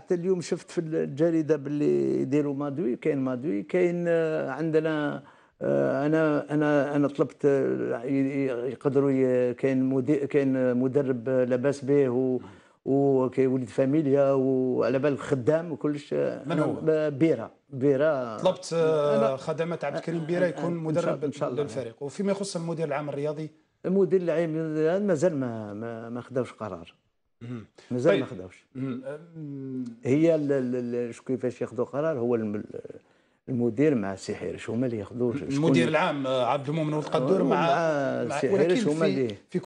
حتى اليوم شفت في الجريده باللي يديروا مادوي كاين مادوي كاين آه، عندنا آه، انا انا انا طلبت آه، يقدروا كاين مدير كاين مدرب لاباس به وليد فاميليا وعلى بال خدام وكلش من هو؟ بيرا بيرا طلبت خدمات عبد الكريم بيرا يكون مدرب إن شاء الله للفريق وفيما يخص المدير العام الرياضي المدير العام مازال ما, ما خداوش قرار مازال طيب. ما خداوش هي كيفاش ياخذوا قرار هو المدير مع السي حيرش هما اللي ياخذوا المدير العام عبد المؤمن القدور مع, مع السي حيرش هما اللي